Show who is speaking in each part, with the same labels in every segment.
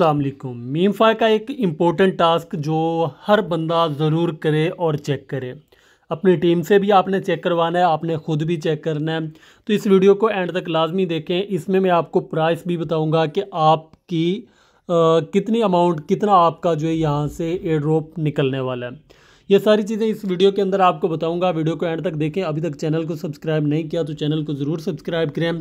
Speaker 1: अल्लाम मीम फाय का एक इम्पोर्टेंट टास्क जो हर बंदा ज़रूर करे और चेक करे अपनी टीम से भी आपने चेक करवाना है आपने ख़ुद भी चेक करना है तो इस वीडियो को एंड तक लाजमी देखें इसमें मैं आपको प्राइस भी बताऊंगा कि आपकी आ, कितनी अमाउंट कितना आपका जो है यहाँ से एयर ड्रॉप निकलने वाला है ये सारी चीज़ें इस वीडियो के अंदर आपको बताऊंगा वीडियो को एंड तक देखें अभी तक चैनल को सब्सक्राइब नहीं किया तो चैनल को ज़रूर सब्सक्राइब करें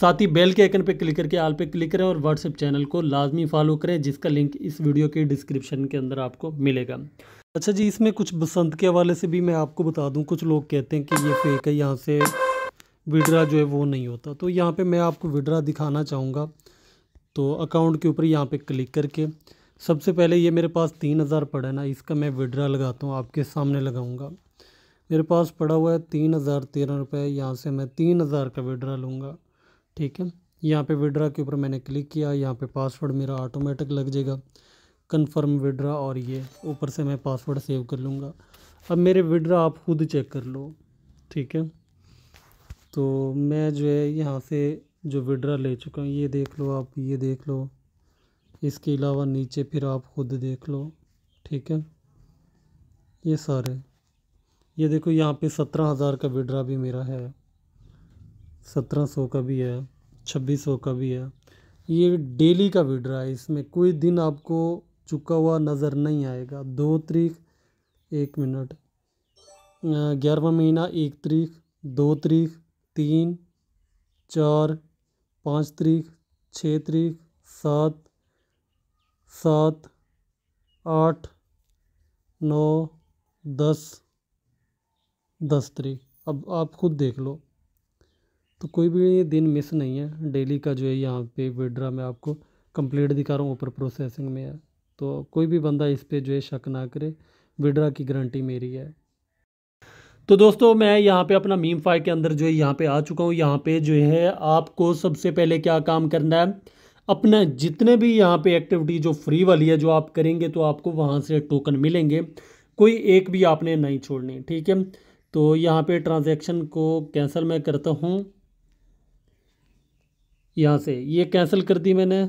Speaker 1: साथ ही बेल के आइकन पर क्लिक करके आल पे क्लिक करें और व्हाट्सएप चैनल को लाजमी फॉलो करें जिसका लिंक इस वीडियो के डिस्क्रिप्शन के अंदर आपको मिलेगा अच्छा जी इसमें कुछ बसंत के हवाले से भी मैं आपको बता दूँ कुछ लोग कहते हैं कि ये फेक है यहाँ से विड्रा जो है वो नहीं होता तो यहाँ पर मैं आपको विड्रा दिखाना चाहूँगा तो अकाउंट के ऊपर यहाँ पे क्लिक करके सबसे पहले ये मेरे पास तीन हज़ार पड़ा है ना इसका मैं विड्रा लगाता हूँ आपके सामने लगाऊंगा मेरे पास पड़ा हुआ है तीन हज़ार तेरह रुपये यहाँ से मैं तीन हज़ार का विड्रा लूँगा ठीक है यहाँ पे विड्रा के ऊपर मैंने क्लिक किया यहाँ पे पासवर्ड मेरा ऑटोमेटिक लग जाएगा कन्फर्म विड्रा और ये ऊपर से मैं पासवर्ड सेव कर लूँगा अब मेरे विड्रा आप खुद चेक कर लो ठीक है तो मैं जो है यहाँ से जो विड्रा ले चुका हूँ ये देख लो आप ये देख लो इसके अलावा नीचे फिर आप खुद देख लो ठीक है ये सारे ये देखो यहाँ पे सत्रह हज़ार का विड्रा भी मेरा है सत्रह सौ का भी है छब्बीस सौ का भी है ये डेली का विड्रा है इसमें कोई दिन आपको चुका हुआ नज़र नहीं आएगा दो तरीक एक मिनट ग्यारहवा महीना एक तरीक दो तरीक तीन चार पाँच तरीक छः तरीक सात सात आठ नौ दस दस तरी अब आप खुद देख लो तो कोई भी दिन मिस नहीं है डेली का जो है यहाँ पे विड्रा मैं आपको कंप्लीट दिखा रहा हूँ ऊपर प्रोसेसिंग में है तो कोई भी बंदा इस पर जो है शक ना करे विड्रा की गारंटी मेरी है तो दोस्तों मैं यहाँ पे अपना मीम फाइव के अंदर जो है यहाँ पे आ चुका हूँ यहाँ पे जो है आपको सबसे पहले क्या काम करना है अपना जितने भी यहाँ पे एक्टिविटी जो फ्री वाली है जो आप करेंगे तो आपको वहाँ से टोकन मिलेंगे कोई एक भी आपने नहीं छोड़नी ठीक है तो यहाँ पे ट्रांजैक्शन को कैंसिल मैं करता हूँ यहाँ से ये कैंसिल कर दी मैंने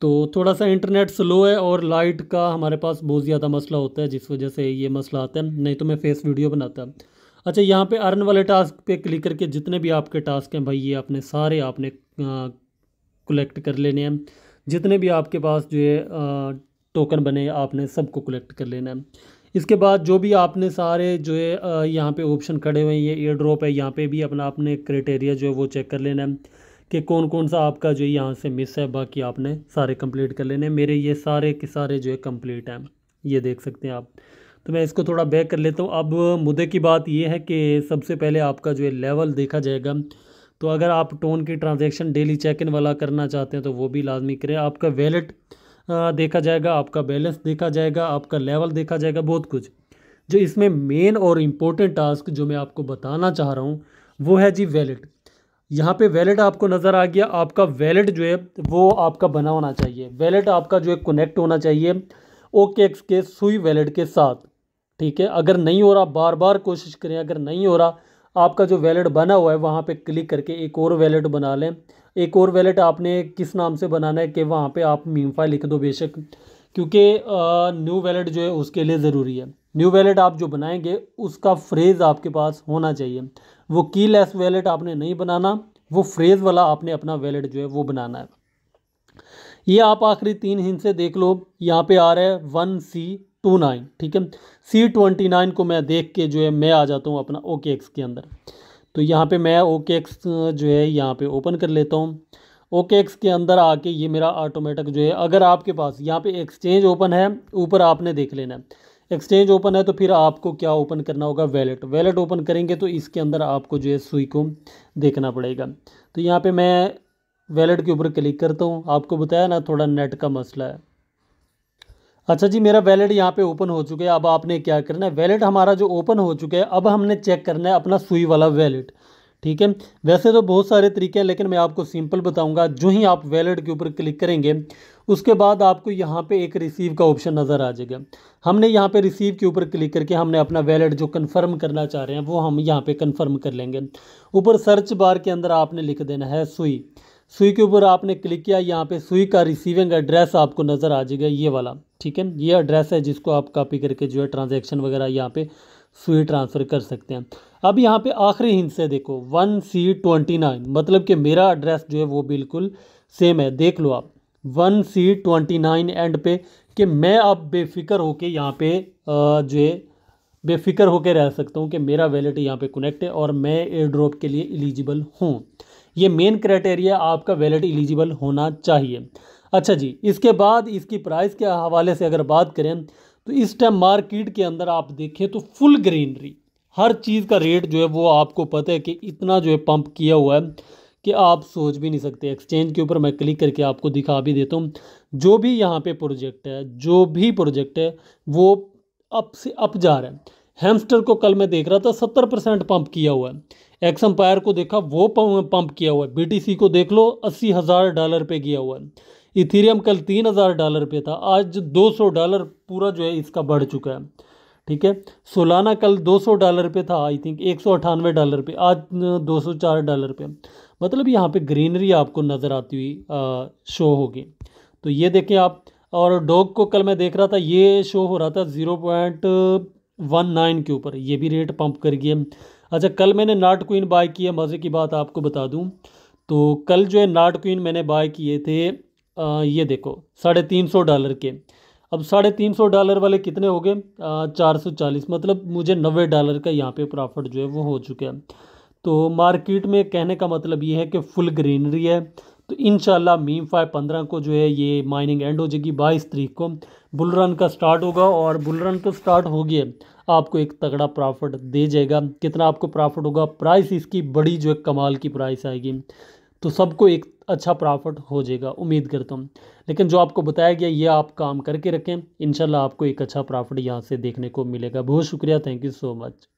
Speaker 1: तो थोड़ा सा इंटरनेट स्लो है और लाइट का हमारे पास बहुत ज़्यादा मसला होता है जिस वजह से ये मसला आता है नहीं तो मैं फेस वीडियो बनाता अच्छा यहाँ पे अर्न वाले टास्क पे क्लिक करके जितने भी आपके टास्क हैं भाई ये आपने सारे आपने कलेक्ट कर लेने हैं जितने भी आपके पास जो है टोकन बने आपने सबको कलेक्ट कर लेना है इसके बाद जो भी आपने सारे जो है यहाँ पे ऑप्शन खड़े हुए हैं ये एयर ड्रॉप है यहाँ पे भी अपना आपने क्राइटेरिया जो है वो चेक कर लेना है कि कौन कौन सा आपका जो है यहाँ से मिस है बाकी आपने सारे कंप्लीट कर लेने मेरे ये सारे के सारे जो है कंप्लीट हैं ये देख सकते हैं आप तो मैं इसको थोड़ा बैक कर लेता हूँ अब मुद्दे की बात यह है कि सबसे पहले आपका जो है लेवल देखा जाएगा तो अगर आप टोन की ट्रांजेक्शन डेली चेक इन वाला करना चाहते हैं तो वो भी लाजमी करें आपका वैलेट देखा जाएगा आपका बैलेंस देखा जाएगा आपका लेवल देखा जाएगा बहुत कुछ जो इसमें मेन और इम्पोर्टेंट टास्क जो मैं आपको बताना चाह रहा हूँ वो है जी वैलेट यहाँ पे वैलेट आपको नज़र आ गया आपका वैलेट जो है वो आपका बना होना चाहिए वैलेट आपका जो है कनेक्ट होना चाहिए ओके एक्स के सुई वैलेट के साथ ठीक है अगर नहीं हो रहा बार बार कोशिश करें अगर नहीं हो रहा आपका जो वैलेट बना हुआ है वहाँ पे क्लिक करके एक और वैलेट बना लें एक और वैलेट आपने किस नाम से बनाना है कि वहाँ पे आप मीमफा लिख दो बेशक क्योंकि न्यू वैलेट जो है उसके लिए ज़रूरी है न्यू वैलेट आप जो बनाएंगे उसका फ्रेज़ आपके पास होना चाहिए वो की लेस वैलेट आपने नहीं बनाना वो फ्रेज़ वाला आपने अपना वैलेट जो है वो बनाना है ये आप आखिरी तीन हिंसे देख लो यहाँ पे आ रहा है वन सी टू नाइन ठीक है सी ट्वेंटी नाइन को मैं देख के जो है मैं आ जाता हूँ अपना ओके एक्स के अंदर तो यहाँ पे मैं ओके एक्स जो है यहाँ पे ओपन कर लेता हूँ ओके एक्स के अंदर आके ये मेरा ऑटोमेटिक जो है अगर आपके पास यहाँ पे एक्सचेंज ओपन है ऊपर आपने देख लेना है एक्सचेंज ओपन है तो फिर आपको क्या ओपन करना होगा वैलेट वैलेट ओपन करेंगे तो इसके अंदर आपको जो है सुई को देखना पड़ेगा तो यहाँ पर मैं वैलेट के ऊपर क्लिक करता हूँ आपको बताया ना थोड़ा नेट का मसला है अच्छा जी मेरा वैलेट यहाँ पे ओपन हो चुका है अब आपने क्या करना है वैलेट हमारा जो ओपन हो चुका है अब हमने चेक करना है अपना सुई वाला वैलेट ठीक है वैसे तो बहुत सारे तरीके हैं लेकिन मैं आपको सिंपल बताऊंगा जो ही आप वैलेट के ऊपर क्लिक करेंगे उसके बाद आपको यहाँ पे एक रिसीव का ऑप्शन नज़र आ जाएगा हमने यहाँ पे रिसीव के ऊपर क्लिक करके हमने अपना वैलेट जो कंफर्म करना चाह रहे हैं वो हम यहाँ पे कंफर्म कर लेंगे ऊपर सर्च बार के अंदर आपने लिख देना है सुई सुई के ऊपर आपने क्लिक किया यहाँ पे सुई का रिसीविंग एड्रेस आपको नज़र आ जाएगा ये वाला ठीक है ये एड्रेस है जिसको आप कॉपी करके जो है ट्रांजेक्शन वगैरह यहाँ पे सुई ट्रांसफ़र कर सकते हैं अब यहाँ पे आखिरी हिंस है देखो वन सी ट्वेंटी नाइन मतलब कि मेरा एड्रेस जो है वो बिल्कुल सेम है देख लो आप one C twenty nine end पे कि मैं अब बेफिक्र होकर यहाँ पे जो है बेफिक्र होकर रह सकता हूँ कि मेरा वैलेट यहाँ पे कनेक्ट है और मैं एयर ड्रॉप के लिए एलिजिबल हूँ ये मेन क्राइटेरिया आपका वैलिड एलिजिबल होना चाहिए अच्छा जी इसके बाद इसकी प्राइस के हवाले से अगर बात करें तो इस टाइम मार्केट के अंदर आप देखें तो फुल ग्रीनरी हर चीज़ का रेट जो है वो आपको पता है कि इतना जो है पंप किया हुआ है कि आप सोच भी नहीं सकते एक्सचेंज के ऊपर मैं क्लिक करके आपको दिखा भी देता हूँ जो भी यहाँ पे प्रोजेक्ट है जो भी प्रोजेक्ट है वो अप से अप जा रहा है हैमस्टर को कल मैं देख रहा था सत्तर परसेंट पंप किया हुआ है एक्स एम्पायर को देखा वो पंप किया हुआ है बीटीसी को देख लो अस्सी हज़ार डॉलर पे किया हुआ है इथेरियम कल तीन हज़ार डॉलर पे था आज दो सौ डॉलर पूरा जो है इसका बढ़ चुका है ठीक है सोलाना कल दो सौ डॉलर पे था आई थिंक एक सौ अठानवे डॉलर पे आज दो सौ चार डॉलर पे मतलब यहाँ पर ग्रीनरी आपको नज़र आती हुई आ, शो होगी तो ये देखें आप और डॉग को कल मैं देख रहा था ये शो हो रहा था ज़ीरो पॉइंट वन नाइन के ऊपर ये भी रेट पंप कर गया अच्छा कल मैंने नाट क्वीन बाय की है मज़े की बात आपको बता दूं तो कल जो है नाट क्वीन मैंने बाय किए थे आ, ये देखो साढ़े तीन सौ डॉलर के अब साढ़े तीन सौ डॉलर वाले कितने हो गए चार सौ चालीस मतलब मुझे नब्बे डॉलर का यहाँ पे प्रॉफिट जो है वो हो चुका है तो मार्केट में कहने का मतलब ये है कि फुल ग्रीनरी है तो इन मीम फाइव पंद्रह को जो है ये माइनिंग एंड हो जाएगी बाईस तरीक को बुल रन का स्टार्ट होगा और बुल रन तो स्टार्ट हो गया आपको एक तगड़ा प्रॉफिट दे जाएगा कितना आपको प्रॉफिट होगा प्राइस इसकी बड़ी जो है कमाल की प्राइस आएगी तो सबको एक अच्छा प्रॉफिट हो जाएगा उम्मीद करता हूँ लेकिन जो आपको बताया गया ये आप काम करके रखें इनशाला आपको एक अच्छा प्रॉफिट यहाँ से देखने को मिलेगा बहुत शुक्रिया थैंक यू सो मच